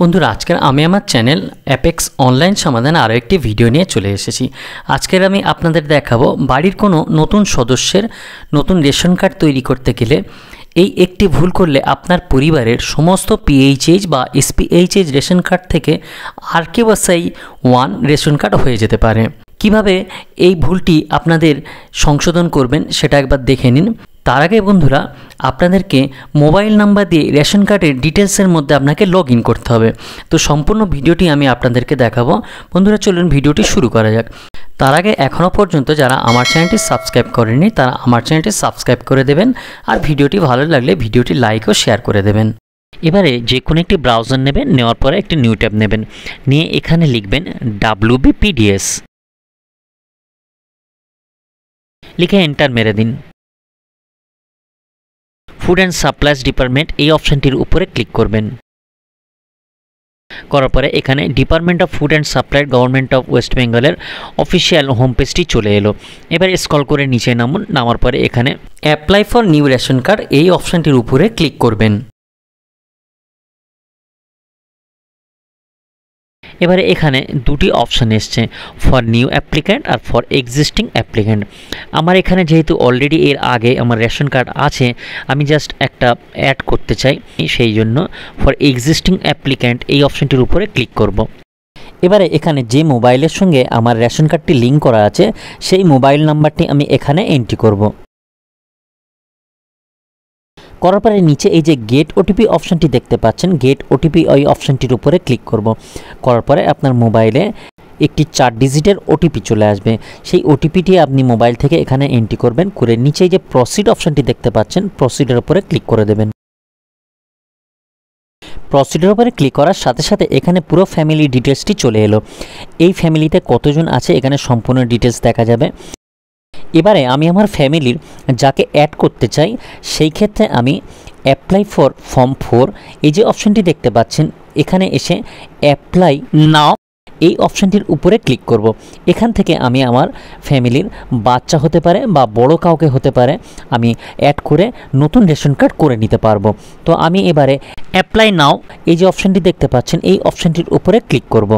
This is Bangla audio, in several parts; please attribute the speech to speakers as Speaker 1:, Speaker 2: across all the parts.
Speaker 1: বন্ধুরা আজকের আমি আমার চ্যানেল অ্যাপেক্স অনলাইন সমাধানে আরও একটি ভিডিও নিয়ে চলে এসেছি আজকের আমি আপনাদের দেখাবো বাড়ির কোনো নতুন সদস্যের নতুন রেশন কার্ড তৈরি করতে গেলে এই একটি ভুল করলে আপনার পরিবারের সমস্ত পিএইচএইচ বা এসপিএইচএইচ রেশন কার্ড থেকে আর কে বা ওয়ান রেশন কার্ড হয়ে যেতে পারে কিভাবে এই ভুলটি আপনাদের সংশোধন করবেন সেটা একবার দেখে নিন তার আগে বন্ধুরা আপনাদেরকে মোবাইল নাম্বার দিয়ে রেশন কার্ডের ডিটেলসের মধ্যে আপনাকে লগ ইন করতে হবে তো সম্পূর্ণ ভিডিওটি আমি আপনাদেরকে দেখাবো বন্ধুরা চলুন ভিডিওটি শুরু করা যাক তার আগে এখনও পর্যন্ত যারা আমার চ্যানেলটি সাবস্ক্রাইব করেনি তারা আমার চ্যানেলটি সাবস্ক্রাইব করে দেবেন আর ভিডিওটি ভালো লাগলে ভিডিওটি লাইক ও শেয়ার করে দেবেন এবারে যে কোনো একটি ব্রাউজার নেবেন নেওয়ার পরে একটি নিউ ট্যাব নেবেন নিয়ে এখানে লিখবেন ডাব্লিউবিপিডিএস লিখে এন্টার মেরে দিন ফুড অ্যান্ড সাপ্লাইজ ডিপার্টমেন্ট এই অপশানটির উপরে ক্লিক করবেন করার পরে এখানে department of food and supply government of West বেঙ্গলের অফিসিয়াল হোম পেজটি চলে এলো এবার স্কল করে নিচে নামুন নামার পরে এখানে apply for new ration card এই অপশানটির উপরে ক্লিক করবেন এবারে এখানে দুটি অপশান এসছে ফর নিউ অ্যাপ্লিক্যান্ট আর ফর এক্সিস্টিং অ্যাপ্লিক্যান্ট আমার এখানে যেহেতু অলরেডি এর আগে আমার রেশন কার্ড আছে আমি জাস্ট একটা অ্যাড করতে চাই সেই জন্য ফর এক্সিস্টিং অ্যাপ্লিক্যান্ট এই অপশানটির উপরে ক্লিক করব। এবারে এখানে যে মোবাইলের সঙ্গে আমার রেশন কার্ডটি লিঙ্ক করা আছে সেই মোবাইল নাম্বারটি আমি এখানে এন্ট্রি করব। করার পরে নিচে এই যে গেট ওটিপি অপশানটি দেখতে পাচ্ছেন গেট ওটিপি ওই অপশানটির উপরে ক্লিক করব করার পরে আপনার মোবাইলে একটি চার ডিজিটের ওটিপি চলে আসবে সেই ওটিপিটি আপনি মোবাইল থেকে এখানে এন্ট্রি করবেন করে নিচে যে প্রসিড অপশানটি দেখতে পাচ্ছেন প্রসিডের উপরে ক্লিক করে দেবেন প্রসিডের উপরে ক্লিক করার সাথে সাথে এখানে পুরো ফ্যামিলি ডিটেলসটি চলে এলো এই ফ্যামিলিতে কতজন আছে এখানে সম্পূর্ণ ডিটেলস দেখা যাবে এবারে আমি আমার ফ্যামিলির যাকে অ্যাড করতে চাই সেই ক্ষেত্রে আমি অ্যাপ্লাই ফর ফর্ম ফোর এই যে অপশনটি দেখতে পাচ্ছেন এখানে এসে অ্যাপ্লাই নাও এই অপশানটির উপরে ক্লিক করব। এখান থেকে আমি আমার ফ্যামিলির বাচ্চা হতে পারে বা বড় কাউকে হতে পারে আমি অ্যাড করে নতুন রেশন কার্ড করে নিতে পারবো তো আমি এবারে অ্যাপ্লাই নাও এই যে অপশানটি দেখতে পাচ্ছেন এই অপশানটির উপরে ক্লিক করব।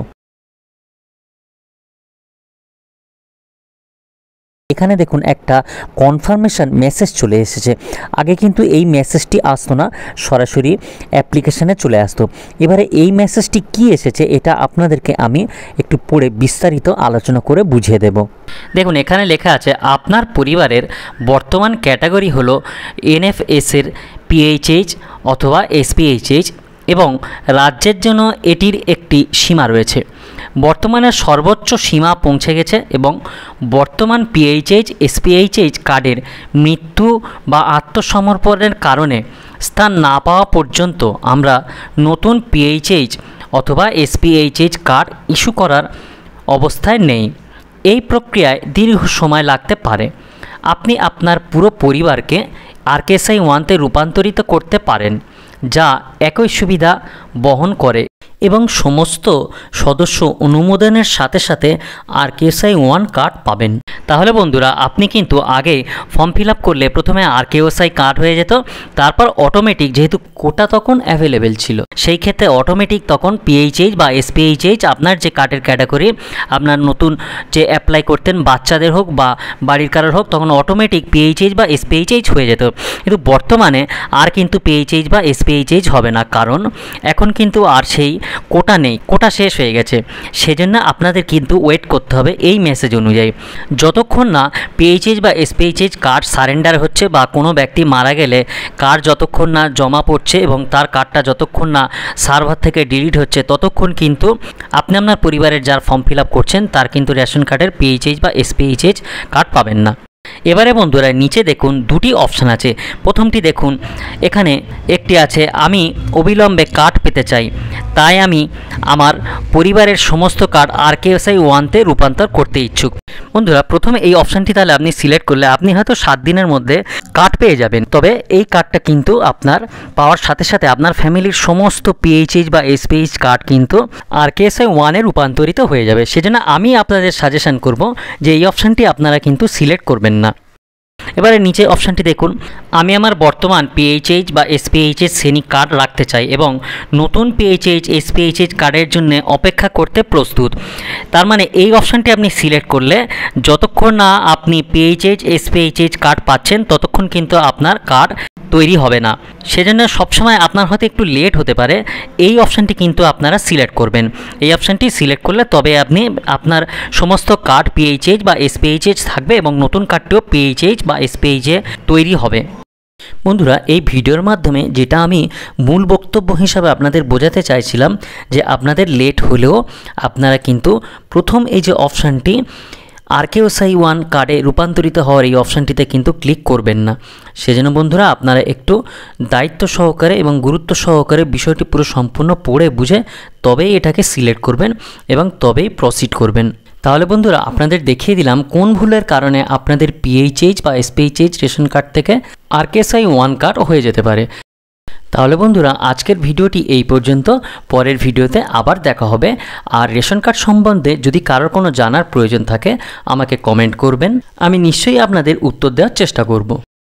Speaker 1: এখানে দেখুন একটা কনফার্মেশান মেসেজ চলে এসেছে আগে কিন্তু এই মেসেজটি আসতো না সরাসরি অ্যাপ্লিকেশানে চলে আসতো এবারে এই মেসেজটি কি এসেছে এটা আপনাদেরকে আমি একটু পড়ে বিস্তারিত আলোচনা করে বুঝিয়ে দেব দেখুন এখানে লেখা আছে আপনার পরিবারের বর্তমান ক্যাটাগরি হলো এনএফএসের পিএইচএইচ অথবা এসপিএইচএইচ এবং রাজ্যের জন্য এটির একটি সীমা রয়েছে বর্তমানে সর্বোচ্চ সীমা পৌঁছে গেছে এবং বর্তমান পিএইচএইচ এসপিএইচএইচ কার্ডের মৃত্যু বা আত্মসমর্পণের কারণে স্থান না পাওয়া পর্যন্ত আমরা নতুন পিএইচএইচ অথবা এসপিএইচএইচ কার্ড ইস্যু করার অবস্থায় নেই এই প্রক্রিয়ায় দীর্ঘ সময় লাগতে পারে আপনি আপনার পুরো পরিবারকে আরকেএসআই ওয়ানতে রূপান্তরিত করতে পারেন যা একই সুবিধা বহন করে এবং সমস্ত সদস্য অনুমোদনের সাথে সাথে আর কেএসআই ওয়ান কার্ড পাবেন তাহলে বন্ধুরা আপনি কিন্তু আগে ফর্ম ফিল আপ করলে প্রথমে আর কেওএসআই কার্ড হয়ে যেত তারপর অটোমেটিক যেহেতু কোটা তখন অ্যাভেলেবেল ছিল সেই ক্ষেত্রে অটোমেটিক তখন পিএইচএইচ বা এসপিএইচএইচ আপনার যে কার্ডের ক্যাটাগরি আপনার নতুন যে অ্যাপ্লাই করতেন বাচ্চাদের হোক বা বাড়ির কারোর হোক তখন অটোমেটিক পিএইচএইচ বা এসপিএইচএইচ হয়ে যেত কিন্তু বর্তমানে আর কিন্তু পিএইচএইচ বা এসপিএইচএইচ হবে না কারণ এখন কিন্তু আর সেই কোটা নেই কোটা শেষ হয়ে গেছে সেজন্য আপনাদের কিন্তু ওয়েট করতে হবে এই মেসেজ অনুযায়ী যতক্ষণ না পিএইচএস বা এসপিএইচএস কার্ড সারেন্ডার হচ্ছে বা কোনো ব্যক্তি মারা গেলে কার্ড যতক্ষণ না জমা পড়ছে এবং তার কার্ডটা যতক্ষণ না সার্ভার থেকে ডিলিট হচ্ছে ততক্ষণ কিন্তু আপনি আপনার পরিবারের যার ফর্ম ফিল করছেন তার কিন্তু রেশন কার্ডের পিএইচএইচ বা এসপিএইচএস কার্ড পাবেন না এবারে বন্ধুরা নিচে দেখুন দুটি অপশান আছে প্রথমটি দেখুন এখানে একটি আছে আমি অবিলম্বে কার্ড পেতে চাই তাই আমি আমার পরিবারের সমস্ত কার্ড আর কেএসআই ওয়ানতে রূপান্তর করতে ইচ্ছুক বন্ধুরা প্রথমে এই অপশানটি তাহলে আপনি সিলেক্ট করলে আপনি হয়তো সাত দিনের মধ্যে কার্ড পেয়ে যাবেন তবে এই কার্ডটা কিন্তু আপনার পাওয়ার সাথে সাথে আপনার ফ্যামিলির সমস্ত পিএইচএইচ বা এসপিএইচ কার্ড কিন্তু আর কেএসআই ওয়ানে রূপান্তরিত হয়ে যাবে সেজন্য আমি আপনাদের সাজেশান করব যে এই অপশানটি আপনারা কিন্তু সিলেক্ট করবেন না এবারে নিচে অপশানটি দেখুন আমি আমার বর্তমান পিএইচএইচ বা এসপিএইচএস শ্রেণী কার্ড রাখতে চাই এবং নতুন পিএইচএইচ এসপিএইচএস কার্ডের জন্য অপেক্ষা করতে প্রস্তুত তার মানে এই অপশানটি আপনি সিলেক্ট করলে যতক্ষণ না আপনি পিএইচএইচ এসপিএইচএইচ কার্ড পাচ্ছেন ততক্ষণ কিন্তু আপনার কার্ড তৈরি হবে না সেজন্য সবসময় আপনার হয়তো একটু লেট হতে পারে এই অপশানটি কিন্তু আপনারা সিলেক্ট করবেন এই অপশানটি সিলেক্ট করলে তবে আপনি আপনার সমস্ত কার্ড পিএইচএইচ বা এসপিএইচএইচ থাকবে এবং নতুন কার্ডটিও পিএইচএইচ বা এসপিএইচে তৈরি হবে বন্ধুরা এই ভিডিওর মাধ্যমে যেটা আমি মূল বক্তব্য হিসাবে আপনাদের বোঝাতে চাইছিলাম যে আপনাদের লেট হলেও আপনারা কিন্তু প্রথম এই যে অপশানটি আরকেওসাই ওয়ান কার্ডে রূপান্তরিত হওয়ার এই অপশানটিতে কিন্তু ক্লিক করবেন না সেজন্য বন্ধুরা আপনারা একটু দায়িত্ব সহকারে এবং গুরুত্ব সহকারে বিষয়টি পুরো সম্পূর্ণ পড়ে বুঝে তবেই এটাকে সিলেক্ট করবেন এবং তবেই প্রসিড করবেন তাহলে বন্ধুরা আপনাদের দেখিয়ে দিলাম কোন ভুলের কারণে আপনাদের পিএইচএইচ বা এসপিএইচএইচ রেশন কার্ড থেকে আরকেএসআই ওয়ান কার্ড হয়ে যেতে পারে তাহলে বন্ধুরা আজকের ভিডিওটি এই পর্যন্ত পরের ভিডিওতে আবার দেখা হবে আর রেশন কার্ড সম্বন্ধে যদি কারোর কোনো জানার প্রয়োজন থাকে আমাকে কমেন্ট করবেন আমি নিশ্চয়ই আপনাদের উত্তর দেওয়ার চেষ্টা করব